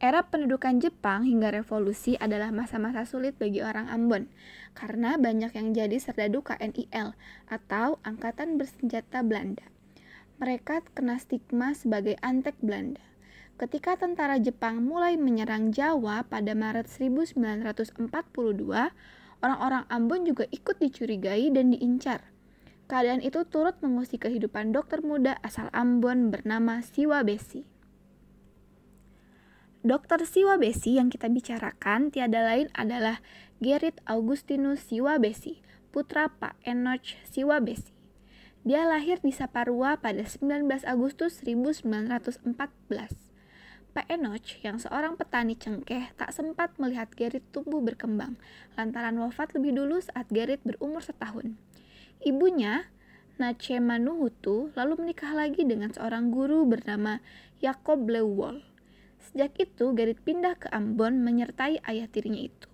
Era pendudukan Jepang hingga revolusi adalah masa-masa sulit bagi orang Ambon karena banyak yang jadi serdadu KNIL atau Angkatan Bersenjata Belanda. Mereka kena stigma sebagai antek Belanda. Ketika tentara Jepang mulai menyerang Jawa pada Maret 1942, orang-orang Ambon juga ikut dicurigai dan diincar. Keadaan itu turut mengusik kehidupan dokter muda asal Ambon bernama Siwa Besi. Dokter Siwabesi yang kita bicarakan tiada lain adalah Gerit Augustinus Siwabesi, putra Pak Enoch Siwabesi. Dia lahir di Saparua pada 19 Agustus 1914. Pak Enoch, yang seorang petani cengkeh, tak sempat melihat Gerit tumbuh berkembang, lantaran wafat lebih dulu saat Gerit berumur setahun. Ibunya, Nace Manuhutu, lalu menikah lagi dengan seorang guru bernama Yakob Lewol. Sejak itu, Gerrit pindah ke Ambon menyertai ayah tirinya itu.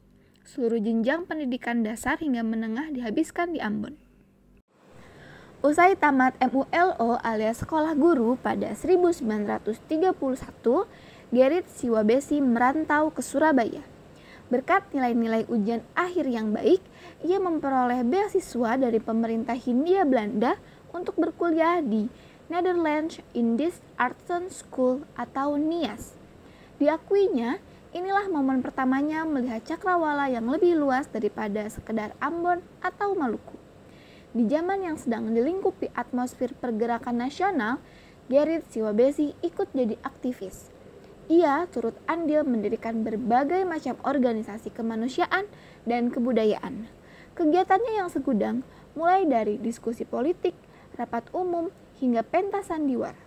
Seluruh jenjang pendidikan dasar hingga menengah dihabiskan di Ambon. Usai tamat MULO alias sekolah guru pada 1931, Gerrit Siwabesi merantau ke Surabaya. Berkat nilai-nilai ujian akhir yang baik, ia memperoleh beasiswa dari pemerintah Hindia Belanda untuk berkuliah di Netherlands Indisch Artsen School atau NIAS Diakuinya, inilah momen pertamanya melihat cakrawala yang lebih luas daripada sekedar Ambon atau Maluku. Di zaman yang sedang dilingkupi atmosfer pergerakan nasional, Gerrit Siwabesi ikut jadi aktivis. Ia turut andil mendirikan berbagai macam organisasi kemanusiaan dan kebudayaan. Kegiatannya yang segudang mulai dari diskusi politik, rapat umum, hingga pentasan sandiwara.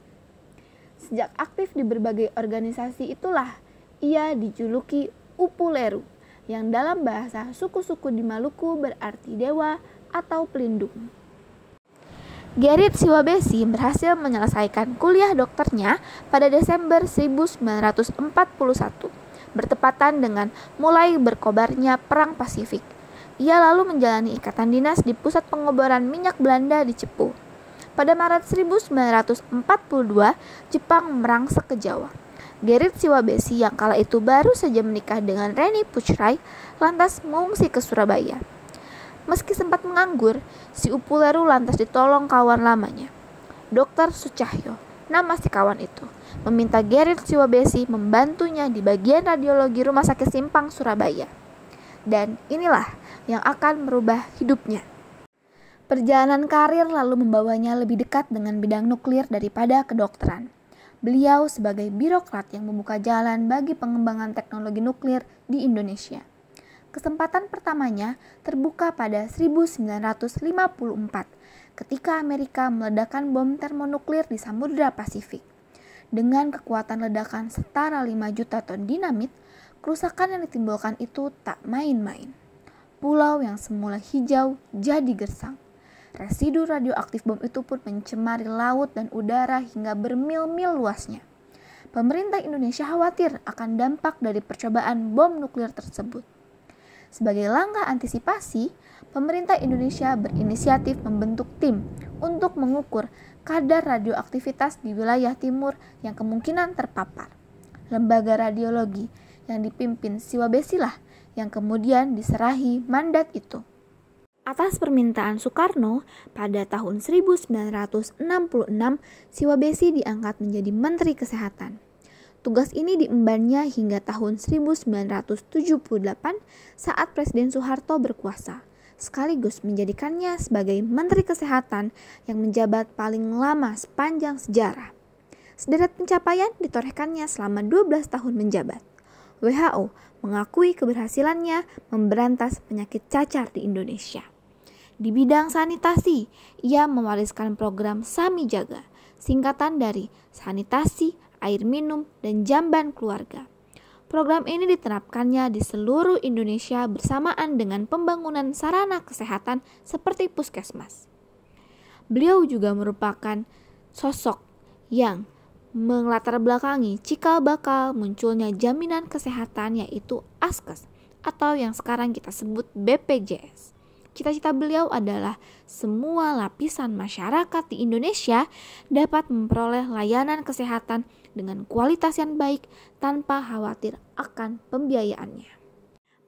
Sejak aktif di berbagai organisasi itulah ia dijuluki Upuleru yang dalam bahasa suku-suku di Maluku berarti dewa atau pelindung. Gerrit Siwabesi berhasil menyelesaikan kuliah dokternya pada Desember 1941, bertepatan dengan mulai berkobarnya Perang Pasifik. Ia lalu menjalani ikatan dinas di Pusat Pengobaran Minyak Belanda di Cepu. Pada Maret 1942, Jepang merangsek ke Jawa. Gerrit Siwabesi yang kala itu baru saja menikah dengan Reni Puchrai lantas mengungsi ke Surabaya. Meski sempat menganggur, si Upuleru lantas ditolong kawan lamanya, Dokter Sucahyo, nama si kawan itu, meminta Gerrit Siwabesi membantunya di bagian radiologi Rumah Sakit Simpang, Surabaya. Dan inilah yang akan merubah hidupnya. Perjalanan karir lalu membawanya lebih dekat dengan bidang nuklir daripada kedokteran. Beliau sebagai birokrat yang membuka jalan bagi pengembangan teknologi nuklir di Indonesia. Kesempatan pertamanya terbuka pada 1954 ketika Amerika meledakkan bom termonuklir di Samudra Pasifik. Dengan kekuatan ledakan setara 5 juta ton dinamit, kerusakan yang ditimbulkan itu tak main-main. Pulau yang semula hijau jadi gersang Residu radioaktif bom itu pun mencemari laut dan udara hingga bermil-mil luasnya. Pemerintah Indonesia khawatir akan dampak dari percobaan bom nuklir tersebut. Sebagai langkah antisipasi, pemerintah Indonesia berinisiatif membentuk tim untuk mengukur kadar radioaktivitas di wilayah timur yang kemungkinan terpapar. Lembaga radiologi yang dipimpin Siwa Besilah yang kemudian diserahi mandat itu. Atas permintaan Soekarno, pada tahun 1966 Siwa diangkat menjadi Menteri Kesehatan. Tugas ini diembannya hingga tahun 1978 saat Presiden Soeharto berkuasa, sekaligus menjadikannya sebagai Menteri Kesehatan yang menjabat paling lama sepanjang sejarah. Sederet pencapaian ditorehkannya selama 12 tahun menjabat. WHO mengakui keberhasilannya memberantas penyakit cacar di Indonesia. Di bidang sanitasi, ia mewariskan program Sami Jaga, singkatan dari sanitasi, air minum, dan jamban keluarga. Program ini diterapkannya di seluruh Indonesia bersamaan dengan pembangunan sarana kesehatan seperti puskesmas. Beliau juga merupakan sosok yang melatar belakangi cikal bakal munculnya jaminan kesehatan yaitu ASKES atau yang sekarang kita sebut BPJS. Cita-cita beliau adalah semua lapisan masyarakat di Indonesia dapat memperoleh layanan kesehatan dengan kualitas yang baik tanpa khawatir akan pembiayaannya.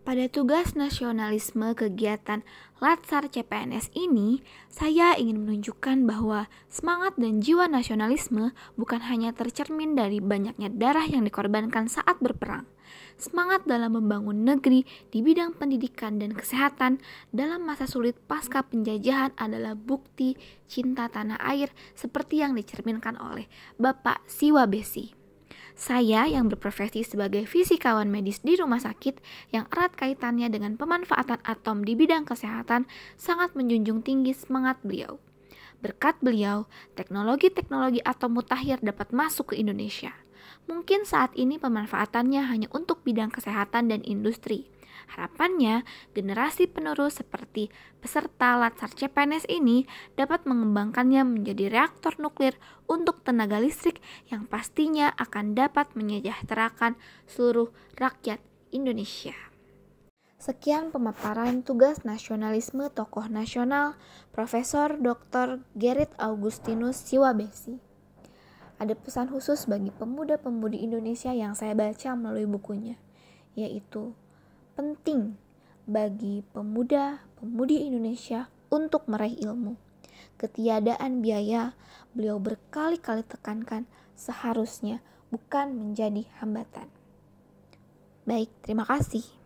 Pada tugas nasionalisme kegiatan Latsar CPNS ini, saya ingin menunjukkan bahwa semangat dan jiwa nasionalisme bukan hanya tercermin dari banyaknya darah yang dikorbankan saat berperang, semangat dalam membangun negeri di bidang pendidikan dan kesehatan dalam masa sulit pasca penjajahan adalah bukti cinta tanah air seperti yang dicerminkan oleh Bapak Siwa Besi. Saya yang berprofesi sebagai fisikawan medis di rumah sakit yang erat kaitannya dengan pemanfaatan atom di bidang kesehatan sangat menjunjung tinggi semangat beliau. Berkat beliau, teknologi-teknologi atom mutakhir dapat masuk ke Indonesia. Mungkin saat ini pemanfaatannya hanya untuk bidang kesehatan dan industri. Harapannya, generasi penerus seperti peserta Latsar CPNS ini dapat mengembangkannya menjadi reaktor nuklir untuk tenaga listrik yang pastinya akan dapat menyejahterakan seluruh rakyat Indonesia. Sekian pemaparan tugas nasionalisme tokoh nasional Profesor Dr. Gerrit Augustinus Siwabesi ada pesan khusus bagi pemuda-pemudi Indonesia yang saya baca melalui bukunya, yaitu penting bagi pemuda-pemudi Indonesia untuk meraih ilmu. Ketiadaan biaya, beliau berkali-kali tekankan seharusnya bukan menjadi hambatan. Baik, terima kasih.